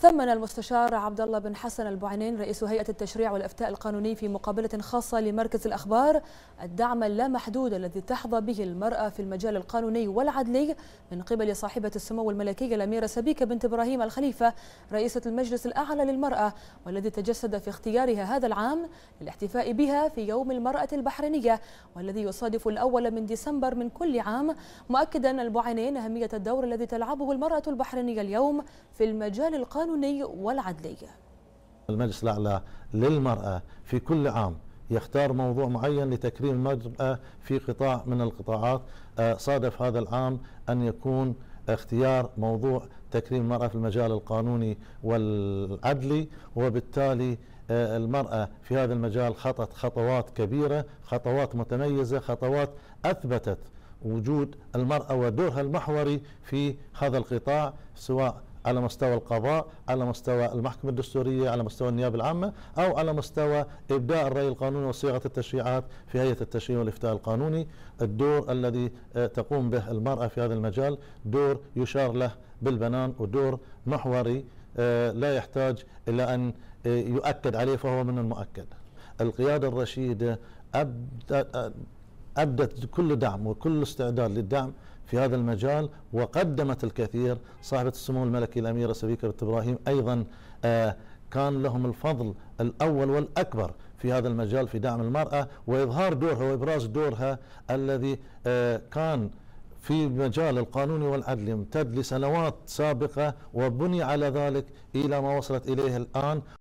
ثمن المستشار عبد الله بن حسن البعنين رئيس هيئة التشريع والإفتاء القانوني في مقابلة خاصة لمركز الأخبار الدعم اللامحدود الذي تحظى به المرأة في المجال القانوني والعدلي من قبل صاحبة السمو الملكية الأميرة سبيكة بنت إبراهيم الخليفة رئيسة المجلس الأعلى للمرأة والذي تجسد في اختيارها هذا العام للاحتفاء بها في يوم المرأة البحرينية والذي يصادف الأول من ديسمبر من كل عام مؤكدا البعنين أهمية الدور الذي تلعبه المرأة البحرينية اليوم في المجال القانوني والعدلي المجلس الأعلى للمرأة في كل عام يختار موضوع معين لتكريم المرأة في قطاع من القطاعات آه، صادف هذا العام أن يكون اختيار موضوع تكريم المرأة في المجال القانوني والعدلي وبالتالي آه، المرأة في هذا المجال خطت خطوات كبيرة خطوات متميزة خطوات أثبتت وجود المرأة ودورها المحوري في هذا القطاع سواء على مستوى القضاء على مستوى المحكمة الدستورية على مستوى النيابة العامة أو على مستوى إبداء الرأي القانوني وصياغة التشريعات في هيئة التشريع والإفتاء القانوني الدور الذي آه، تقوم به المرأة في هذا المجال دور يشار له بالبنان ودور محوري آه، لا يحتاج إلى أن آه، يؤكد عليه فهو من المؤكد القيادة الرشيدة أبدت كل دعم وكل استعداد للدعم في هذا المجال وقدمت الكثير صاحبة السمو الملكي الأميرة سبيكة بنت إبراهيم أيضا آه، كان لهم الفضل الأول والأكبر في هذا المجال في دعم المرأة وإظهار دورها وإبراز دورها الذي آه، كان في مجال القانوني والعدل امتد لسنوات سابقة وبني على ذلك إلى ما وصلت إليه الآن